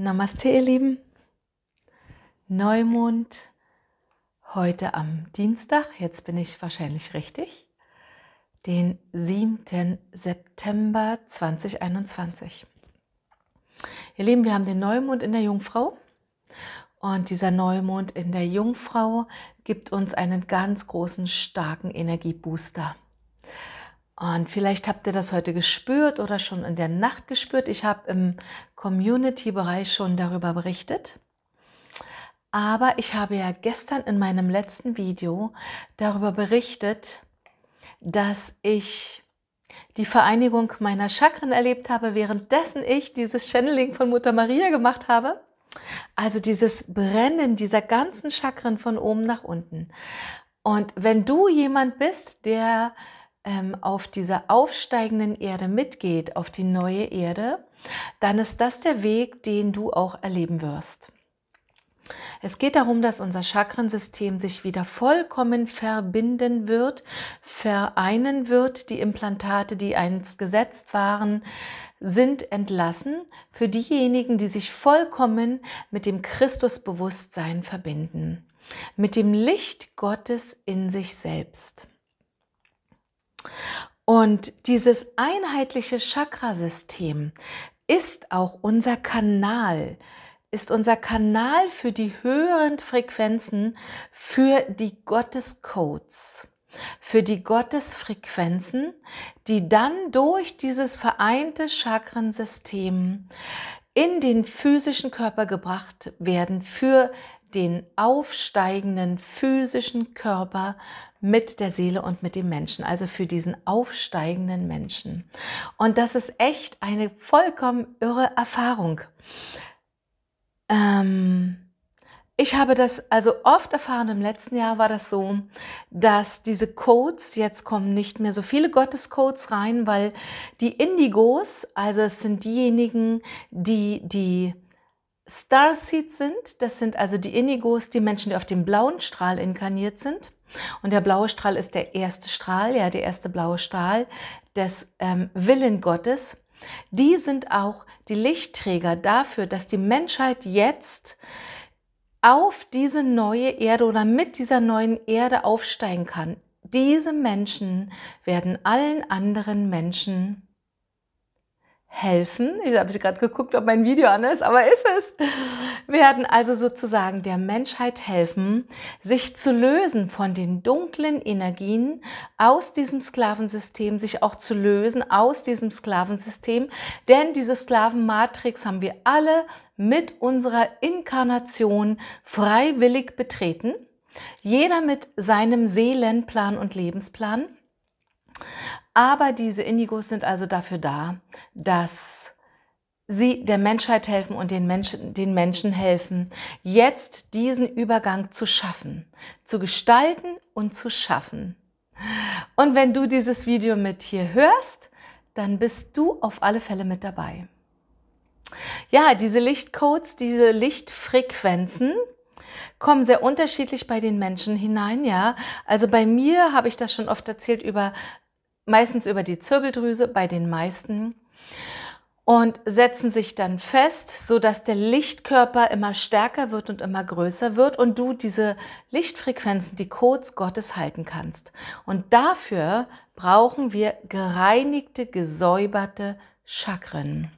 Namaste, ihr Lieben. Neumond heute am Dienstag, jetzt bin ich wahrscheinlich richtig, den 7. September 2021. Ihr Lieben, wir haben den Neumond in der Jungfrau und dieser Neumond in der Jungfrau gibt uns einen ganz großen, starken Energiebooster. Und vielleicht habt ihr das heute gespürt oder schon in der Nacht gespürt. Ich habe im Community-Bereich schon darüber berichtet. Aber ich habe ja gestern in meinem letzten Video darüber berichtet, dass ich die Vereinigung meiner Chakren erlebt habe, währenddessen ich dieses Channeling von Mutter Maria gemacht habe. Also dieses Brennen dieser ganzen Chakren von oben nach unten. Und wenn du jemand bist, der ähm, auf dieser aufsteigenden Erde mitgeht, auf die neue Erde, dann ist das der Weg, den du auch erleben wirst. Es geht darum, dass unser Chakrensystem sich wieder vollkommen verbinden wird, vereinen wird. Die Implantate, die einst gesetzt waren, sind entlassen für diejenigen, die sich vollkommen mit dem Christusbewusstsein verbinden, mit dem Licht Gottes in sich selbst. Und dieses einheitliche Chakrasystem ist auch unser Kanal, ist unser Kanal für die höheren Frequenzen, für die Gottescodes, für die Gottesfrequenzen, die dann durch dieses vereinte Chakrensystem in den physischen Körper gebracht werden für den aufsteigenden physischen Körper mit der Seele und mit dem Menschen, also für diesen aufsteigenden Menschen. Und das ist echt eine vollkommen irre Erfahrung. Ähm ich habe das also oft erfahren, im letzten Jahr war das so, dass diese Codes, jetzt kommen nicht mehr so viele Gottescodes rein, weil die Indigos, also es sind diejenigen, die die Starseeds sind, das sind also die Indigos, die Menschen, die auf dem blauen Strahl inkarniert sind, und der blaue Strahl ist der erste Strahl, ja, der erste blaue Strahl des ähm, Willen Gottes. Die sind auch die Lichtträger dafür, dass die Menschheit jetzt auf diese neue Erde oder mit dieser neuen Erde aufsteigen kann. Diese Menschen werden allen anderen Menschen helfen. Ich habe gerade geguckt, ob mein Video an ist, aber ist es. Wir werden also sozusagen der Menschheit helfen, sich zu lösen von den dunklen Energien aus diesem Sklavensystem, sich auch zu lösen aus diesem Sklavensystem, denn diese Sklavenmatrix haben wir alle mit unserer Inkarnation freiwillig betreten. Jeder mit seinem Seelenplan und Lebensplan. Aber diese Indigos sind also dafür da, dass sie der Menschheit helfen und den Menschen, den Menschen helfen, jetzt diesen Übergang zu schaffen, zu gestalten und zu schaffen. Und wenn du dieses Video mit hier hörst, dann bist du auf alle Fälle mit dabei. Ja, diese Lichtcodes, diese Lichtfrequenzen kommen sehr unterschiedlich bei den Menschen hinein, ja. Also bei mir habe ich das schon oft erzählt über meistens über die Zirbeldrüse bei den meisten und setzen sich dann fest, so dass der Lichtkörper immer stärker wird und immer größer wird und du diese Lichtfrequenzen, die Codes Gottes halten kannst. Und dafür brauchen wir gereinigte, gesäuberte Chakren.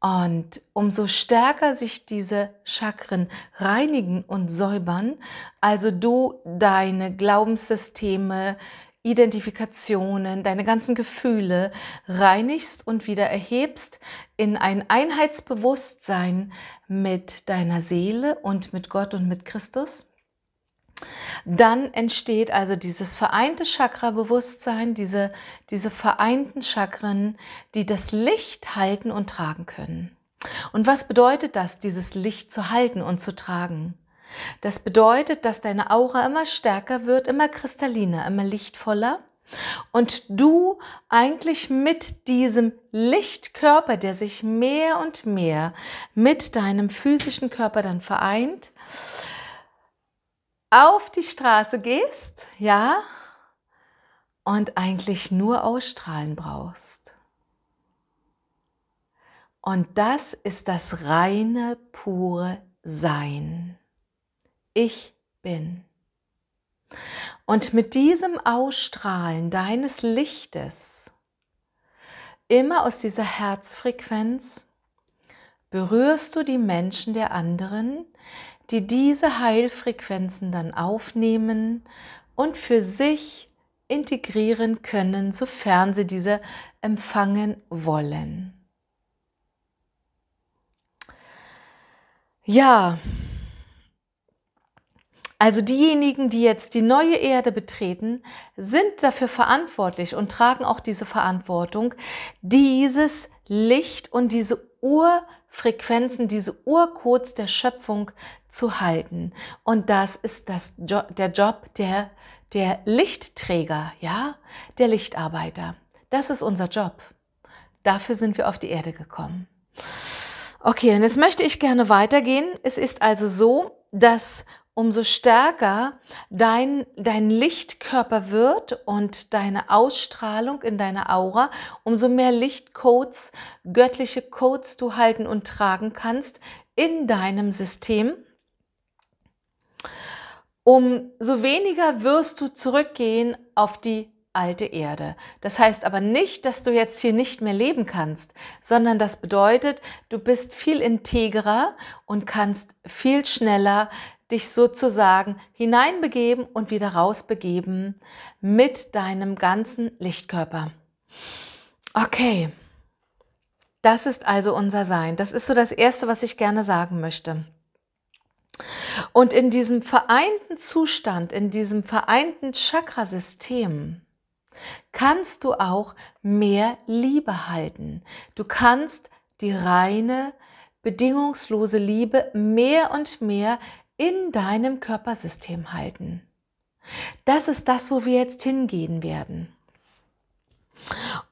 Und umso stärker sich diese Chakren reinigen und säubern, also du deine Glaubenssysteme, Identifikationen, deine ganzen Gefühle reinigst und wieder erhebst in ein Einheitsbewusstsein mit deiner Seele und mit Gott und mit Christus. Dann entsteht also dieses vereinte Chakra-Bewusstsein, diese, diese vereinten Chakren, die das Licht halten und tragen können. Und was bedeutet das, dieses Licht zu halten und zu tragen? Das bedeutet, dass deine Aura immer stärker wird, immer kristalliner, immer lichtvoller und du eigentlich mit diesem Lichtkörper, der sich mehr und mehr mit deinem physischen Körper dann vereint, auf die Straße gehst, ja, und eigentlich nur ausstrahlen brauchst. Und das ist das reine, pure Sein ich bin. Und mit diesem Ausstrahlen deines Lichtes, immer aus dieser Herzfrequenz, berührst du die Menschen der anderen, die diese Heilfrequenzen dann aufnehmen und für sich integrieren können, sofern sie diese empfangen wollen. Ja, also diejenigen, die jetzt die neue Erde betreten, sind dafür verantwortlich und tragen auch diese Verantwortung, dieses Licht und diese Urfrequenzen, diese Urcodes der Schöpfung zu halten. Und das ist das jo der Job der, der Lichtträger, ja, der Lichtarbeiter. Das ist unser Job. Dafür sind wir auf die Erde gekommen. Okay, und jetzt möchte ich gerne weitergehen. Es ist also so, dass umso stärker dein, dein Lichtkörper wird und deine Ausstrahlung in deiner Aura, umso mehr Lichtcodes, göttliche Codes du halten und tragen kannst in deinem System, umso weniger wirst du zurückgehen auf die alte Erde. Das heißt aber nicht, dass du jetzt hier nicht mehr leben kannst, sondern das bedeutet, du bist viel integrer und kannst viel schneller dich sozusagen hineinbegeben und wieder rausbegeben mit deinem ganzen Lichtkörper. Okay, das ist also unser Sein. Das ist so das Erste, was ich gerne sagen möchte. Und in diesem vereinten Zustand, in diesem vereinten Chakrasystem, kannst du auch mehr Liebe halten. Du kannst die reine, bedingungslose Liebe mehr und mehr in deinem Körpersystem halten. Das ist das, wo wir jetzt hingehen werden.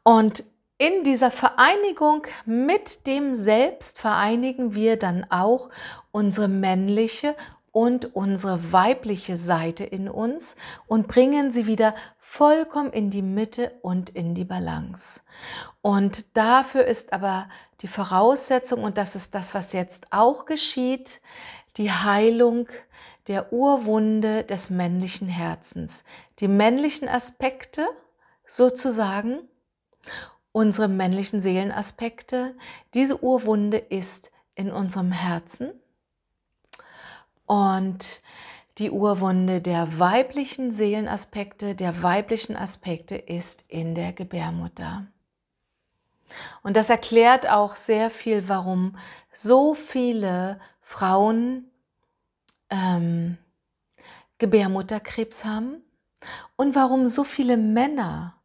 Und in dieser Vereinigung mit dem Selbst vereinigen wir dann auch unsere männliche und unsere weibliche Seite in uns und bringen sie wieder vollkommen in die Mitte und in die Balance. Und dafür ist aber die Voraussetzung, und das ist das, was jetzt auch geschieht, die Heilung der Urwunde des männlichen Herzens. Die männlichen Aspekte sozusagen, unsere männlichen Seelenaspekte, diese Urwunde ist in unserem Herzen und die Urwunde der weiblichen Seelenaspekte, der weiblichen Aspekte ist in der Gebärmutter. Und das erklärt auch sehr viel, warum so viele Frauen ähm, Gebärmutterkrebs haben und warum so viele Männer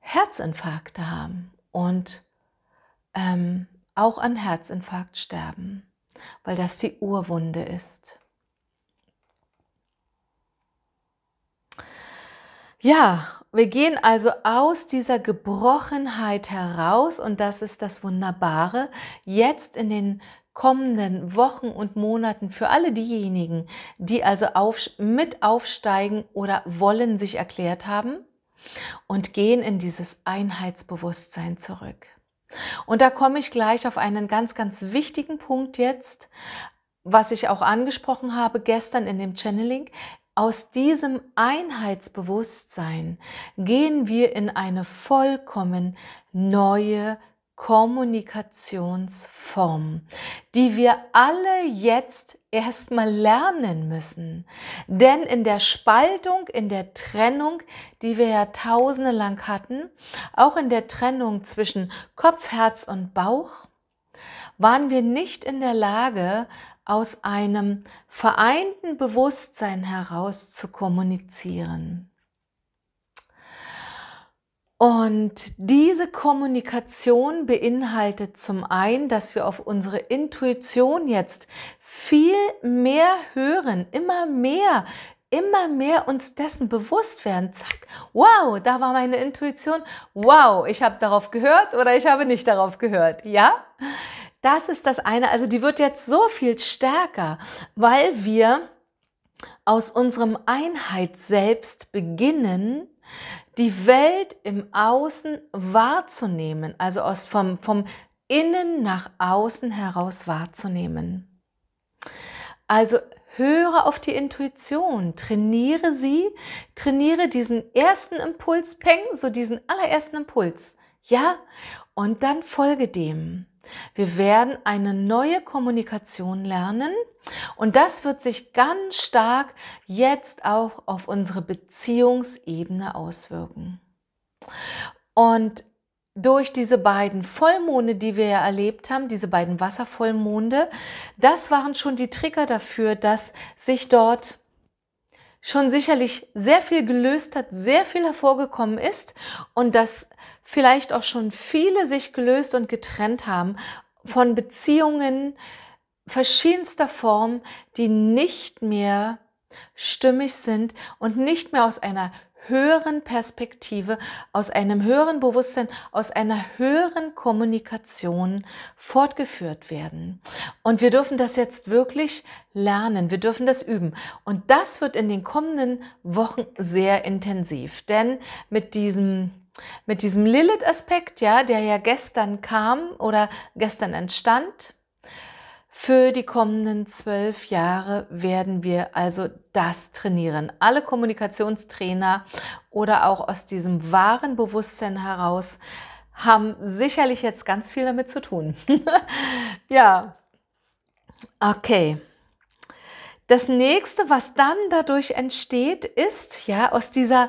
Herzinfarkte haben und ähm, auch an Herzinfarkt sterben, weil das die Urwunde ist. Ja, wir gehen also aus dieser Gebrochenheit heraus und das ist das Wunderbare. Jetzt in den kommenden Wochen und Monaten für alle diejenigen, die also auf, mit aufsteigen oder wollen sich erklärt haben und gehen in dieses Einheitsbewusstsein zurück. Und da komme ich gleich auf einen ganz, ganz wichtigen Punkt jetzt, was ich auch angesprochen habe gestern in dem Channeling, aus diesem Einheitsbewusstsein gehen wir in eine vollkommen neue Kommunikationsform, die wir alle jetzt erstmal lernen müssen. Denn in der Spaltung, in der Trennung, die wir ja tausende lang hatten, auch in der Trennung zwischen Kopf, Herz und Bauch, waren wir nicht in der Lage, aus einem vereinten Bewusstsein heraus zu kommunizieren. Und diese Kommunikation beinhaltet zum einen, dass wir auf unsere Intuition jetzt viel mehr hören, immer mehr, immer mehr uns dessen bewusst werden. Zack, wow, da war meine Intuition. Wow, ich habe darauf gehört oder ich habe nicht darauf gehört. Ja? Das ist das eine. Also die wird jetzt so viel stärker, weil wir aus unserem Einheit selbst beginnen, die Welt im Außen wahrzunehmen, also aus vom, vom Innen nach außen heraus wahrzunehmen. Also höre auf die Intuition, trainiere sie, trainiere diesen ersten Impuls, Peng, so diesen allerersten Impuls. Ja? Und dann folge dem. Wir werden eine neue Kommunikation lernen und das wird sich ganz stark jetzt auch auf unsere Beziehungsebene auswirken. Und durch diese beiden Vollmonde, die wir ja erlebt haben, diese beiden Wasservollmonde, das waren schon die Trigger dafür, dass sich dort schon sicherlich sehr viel gelöst hat, sehr viel hervorgekommen ist und dass vielleicht auch schon viele sich gelöst und getrennt haben von Beziehungen verschiedenster Form, die nicht mehr stimmig sind und nicht mehr aus einer höheren Perspektive, aus einem höheren Bewusstsein, aus einer höheren Kommunikation fortgeführt werden. Und wir dürfen das jetzt wirklich lernen, wir dürfen das üben. Und das wird in den kommenden Wochen sehr intensiv, denn mit diesem mit diesem Lilith-Aspekt, ja, der ja gestern kam oder gestern entstand, für die kommenden zwölf Jahre werden wir also das trainieren. Alle Kommunikationstrainer oder auch aus diesem wahren Bewusstsein heraus haben sicherlich jetzt ganz viel damit zu tun. ja. Okay. Das nächste, was dann dadurch entsteht, ist ja aus dieser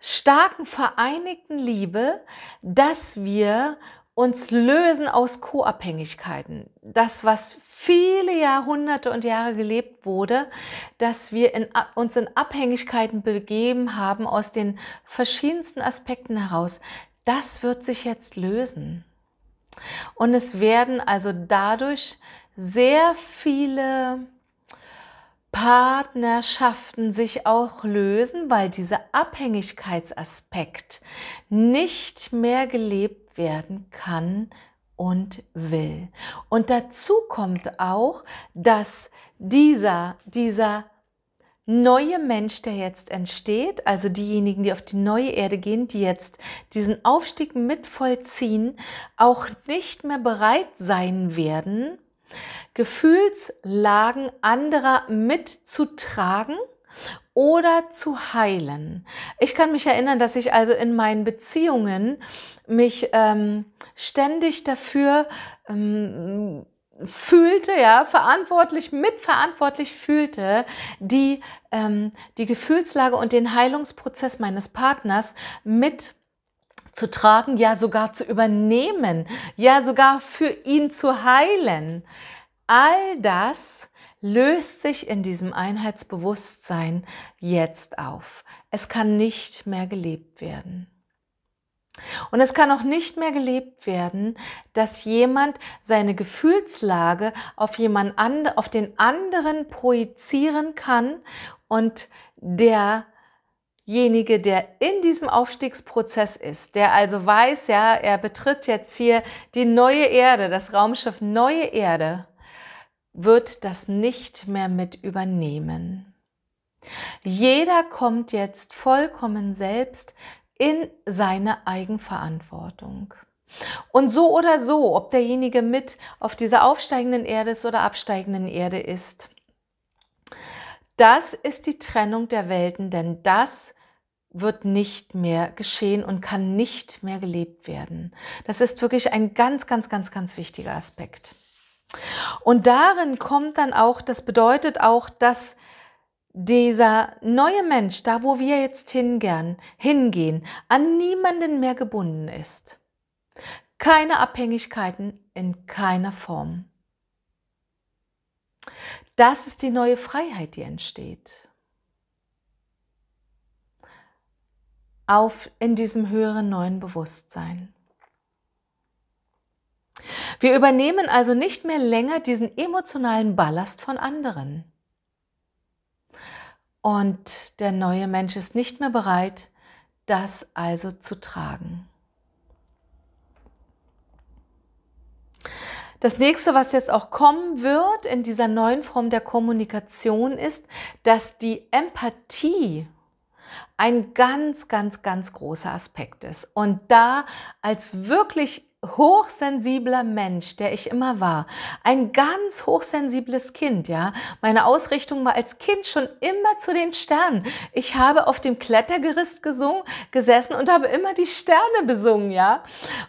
starken vereinigten Liebe, dass wir uns lösen aus Co-Abhängigkeiten. Das, was viele Jahrhunderte und Jahre gelebt wurde, dass wir in, uns in Abhängigkeiten begeben haben aus den verschiedensten Aspekten heraus, das wird sich jetzt lösen. Und es werden also dadurch sehr viele Partnerschaften sich auch lösen, weil dieser Abhängigkeitsaspekt nicht mehr gelebt werden kann und will. Und dazu kommt auch, dass dieser, dieser neue Mensch, der jetzt entsteht, also diejenigen, die auf die neue Erde gehen, die jetzt diesen Aufstieg mit vollziehen, auch nicht mehr bereit sein werden, Gefühlslagen anderer mitzutragen oder zu heilen. Ich kann mich erinnern, dass ich also in meinen Beziehungen mich ähm, ständig dafür ähm, fühlte, ja, verantwortlich, mitverantwortlich fühlte, die, ähm, die Gefühlslage und den Heilungsprozess meines Partners mit zu tragen, ja sogar zu übernehmen, ja sogar für ihn zu heilen. All das löst sich in diesem Einheitsbewusstsein jetzt auf. Es kann nicht mehr gelebt werden. Und es kann auch nicht mehr gelebt werden, dass jemand seine Gefühlslage auf jemand and, auf den anderen projizieren kann und der derjenige, der in diesem Aufstiegsprozess ist, der also weiß, ja, er betritt jetzt hier die neue Erde, das Raumschiff neue Erde, wird das nicht mehr mit übernehmen. Jeder kommt jetzt vollkommen selbst in seine Eigenverantwortung. Und so oder so, ob derjenige mit auf dieser aufsteigenden Erde ist oder absteigenden Erde ist, das ist die Trennung der Welten, denn das wird nicht mehr geschehen und kann nicht mehr gelebt werden. Das ist wirklich ein ganz, ganz, ganz, ganz wichtiger Aspekt. Und darin kommt dann auch, das bedeutet auch, dass dieser neue Mensch, da wo wir jetzt hingern, hingehen, an niemanden mehr gebunden ist. Keine Abhängigkeiten in keiner Form. Das ist die neue Freiheit, die entsteht. auf in diesem höheren neuen Bewusstsein. Wir übernehmen also nicht mehr länger diesen emotionalen Ballast von anderen. Und der neue Mensch ist nicht mehr bereit, das also zu tragen. Das nächste, was jetzt auch kommen wird in dieser neuen Form der Kommunikation, ist, dass die Empathie ein ganz, ganz, ganz großer Aspekt ist. Und da als wirklich hochsensibler Mensch, der ich immer war, ein ganz hochsensibles Kind, ja. Meine Ausrichtung war als Kind schon immer zu den Sternen. Ich habe auf dem Klettergerüst gesungen, gesessen und habe immer die Sterne besungen, ja.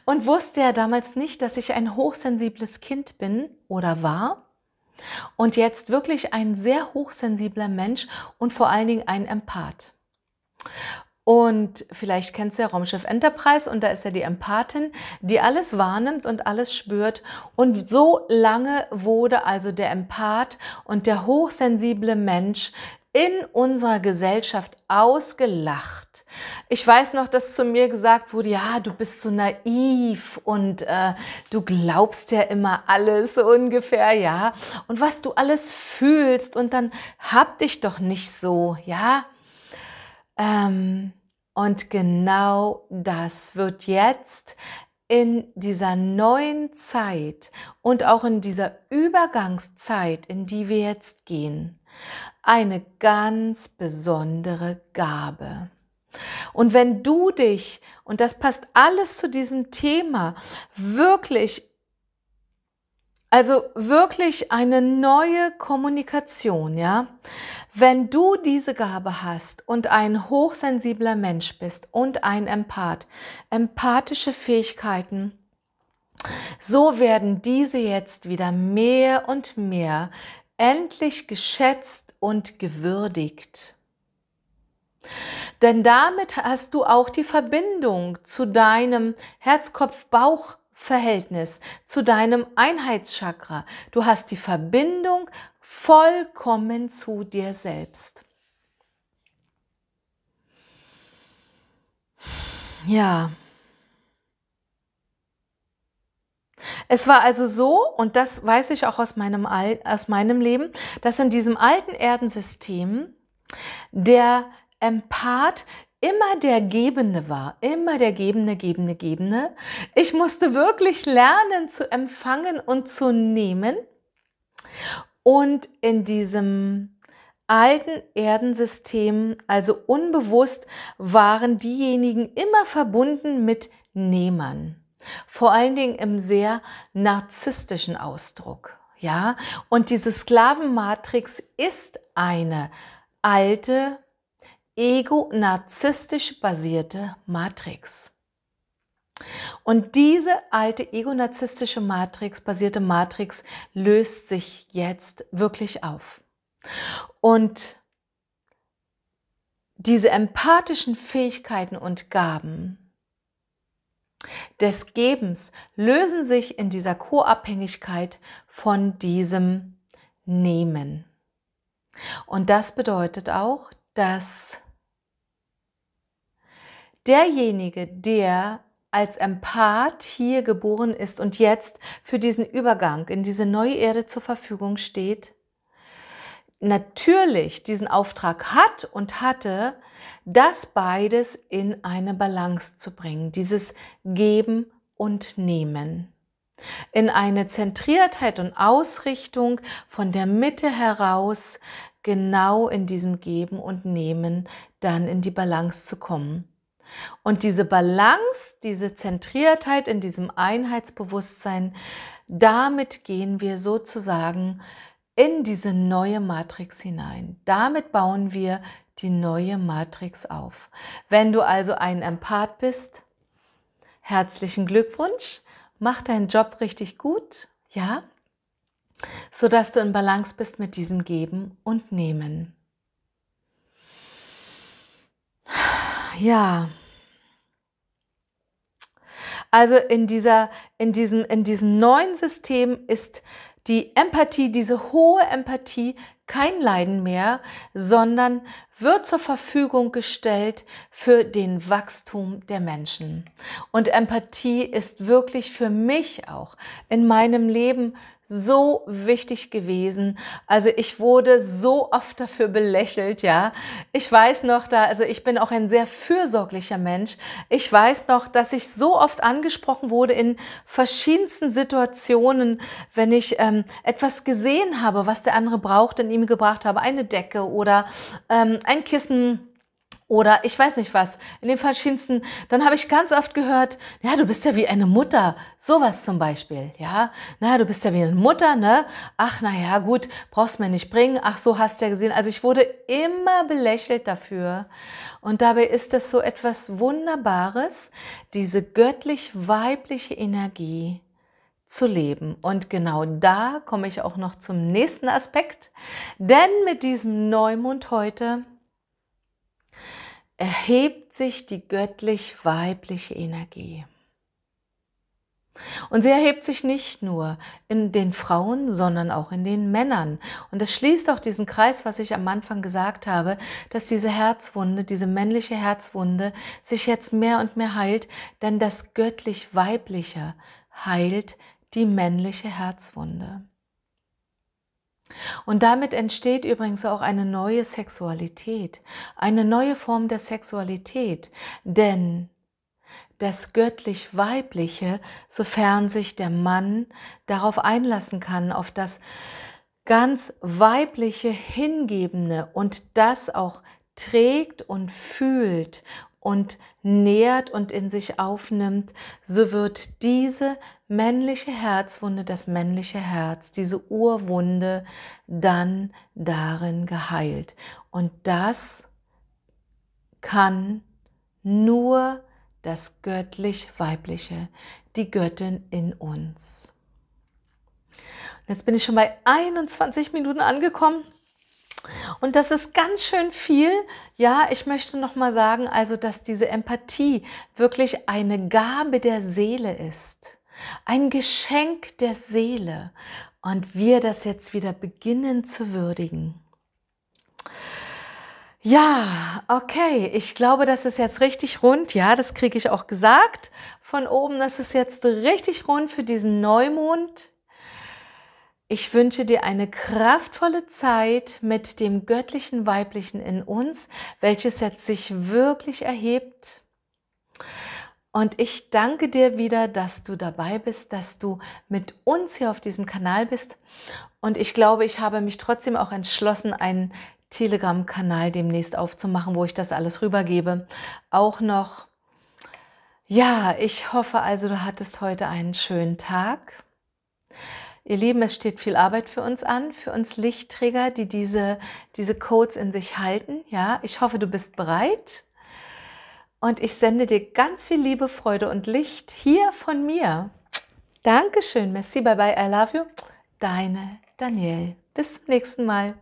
Und wusste ja damals nicht, dass ich ein hochsensibles Kind bin oder war und jetzt wirklich ein sehr hochsensibler Mensch und vor allen Dingen ein Empath. Und vielleicht kennst du ja Raumschiff Enterprise und da ist ja die Empathin, die alles wahrnimmt und alles spürt. Und so lange wurde also der Empath und der hochsensible Mensch in unserer Gesellschaft ausgelacht. Ich weiß noch, dass zu mir gesagt wurde, ja, du bist so naiv und äh, du glaubst ja immer alles so ungefähr, ja. Und was du alles fühlst und dann hab dich doch nicht so, ja. Ähm, und genau das wird jetzt in dieser neuen Zeit und auch in dieser Übergangszeit, in die wir jetzt gehen, eine ganz besondere Gabe. Und wenn du dich, und das passt alles zu diesem Thema, wirklich also wirklich eine neue Kommunikation, ja. Wenn du diese Gabe hast und ein hochsensibler Mensch bist und ein Empath, empathische Fähigkeiten, so werden diese jetzt wieder mehr und mehr endlich geschätzt und gewürdigt. Denn damit hast du auch die Verbindung zu deinem Herz-Kopf-Bauch Verhältnis zu deinem Einheitschakra. Du hast die Verbindung vollkommen zu dir selbst. Ja. Es war also so, und das weiß ich auch aus meinem, Al aus meinem Leben, dass in diesem alten Erdensystem der Empath immer der Gebende war, immer der Gebende, Gebende, Gebende. Ich musste wirklich lernen zu empfangen und zu nehmen. Und in diesem alten Erdensystem, also unbewusst, waren diejenigen immer verbunden mit Nehmern. Vor allen Dingen im sehr narzisstischen Ausdruck. Ja, und diese Sklavenmatrix ist eine alte ego-narzisstisch basierte Matrix. Und diese alte ego-narzisstische Matrix, basierte Matrix, löst sich jetzt wirklich auf. Und diese empathischen Fähigkeiten und Gaben des Gebens lösen sich in dieser Co-Abhängigkeit von diesem Nehmen. Und das bedeutet auch, dass derjenige, der als Empath hier geboren ist und jetzt für diesen Übergang in diese neue Erde zur Verfügung steht, natürlich diesen Auftrag hat und hatte, das beides in eine Balance zu bringen, dieses Geben und Nehmen, in eine Zentriertheit und Ausrichtung von der Mitte heraus, genau in diesem Geben und Nehmen dann in die Balance zu kommen. Und diese Balance, diese Zentriertheit in diesem Einheitsbewusstsein, damit gehen wir sozusagen in diese neue Matrix hinein. Damit bauen wir die neue Matrix auf. Wenn du also ein Empath bist, herzlichen Glückwunsch, mach deinen Job richtig gut, ja, sodass du in Balance bist mit diesem Geben und Nehmen. Ja, also in, dieser, in, diesem, in diesem neuen System ist die Empathie, diese hohe Empathie kein Leiden mehr, sondern wird zur Verfügung gestellt für den Wachstum der Menschen. Und Empathie ist wirklich für mich auch in meinem Leben so wichtig gewesen. Also ich wurde so oft dafür belächelt, ja. Ich weiß noch da, also ich bin auch ein sehr fürsorglicher Mensch. Ich weiß noch, dass ich so oft angesprochen wurde in verschiedensten Situationen, wenn ich ähm, etwas gesehen habe, was der andere braucht in ihm ihm gebracht habe, eine Decke oder ähm, ein Kissen oder ich weiß nicht was, in den verschiedensten, dann habe ich ganz oft gehört, ja, du bist ja wie eine Mutter, sowas zum Beispiel, ja, naja, du bist ja wie eine Mutter, ne, ach, naja, gut, brauchst mir nicht bringen, ach, so hast du ja gesehen, also ich wurde immer belächelt dafür und dabei ist das so etwas Wunderbares, diese göttlich-weibliche Energie, zu leben. Und genau da komme ich auch noch zum nächsten Aspekt, denn mit diesem Neumond heute erhebt sich die göttlich-weibliche Energie. Und sie erhebt sich nicht nur in den Frauen, sondern auch in den Männern. Und das schließt auch diesen Kreis, was ich am Anfang gesagt habe, dass diese Herzwunde, diese männliche Herzwunde sich jetzt mehr und mehr heilt, denn das göttlich-weibliche heilt die männliche Herzwunde. Und damit entsteht übrigens auch eine neue Sexualität, eine neue Form der Sexualität, denn das göttlich-weibliche, sofern sich der Mann darauf einlassen kann, auf das ganz weibliche Hingebende und das auch trägt und fühlt und nährt und in sich aufnimmt, so wird diese männliche Herzwunde, das männliche Herz, diese Urwunde dann darin geheilt. Und das kann nur das göttlich-weibliche, die Göttin in uns. Jetzt bin ich schon bei 21 Minuten angekommen. Und das ist ganz schön viel. Ja, ich möchte nochmal sagen, also, dass diese Empathie wirklich eine Gabe der Seele ist. Ein Geschenk der Seele. Und wir das jetzt wieder beginnen zu würdigen. Ja, okay. Ich glaube, das ist jetzt richtig rund. Ja, das kriege ich auch gesagt von oben. Das ist jetzt richtig rund für diesen Neumond ich wünsche dir eine kraftvolle Zeit mit dem göttlichen Weiblichen in uns, welches jetzt sich wirklich erhebt. Und ich danke dir wieder, dass du dabei bist, dass du mit uns hier auf diesem Kanal bist. Und ich glaube, ich habe mich trotzdem auch entschlossen, einen Telegram-Kanal demnächst aufzumachen, wo ich das alles rübergebe. Auch noch. Ja, ich hoffe also, du hattest heute einen schönen Tag. Ihr Lieben, es steht viel Arbeit für uns an, für uns Lichtträger, die diese, diese Codes in sich halten. Ja, ich hoffe, du bist bereit. Und ich sende dir ganz viel Liebe, Freude und Licht hier von mir. Dankeschön. Merci, bye bye, I love you. Deine Danielle. Bis zum nächsten Mal.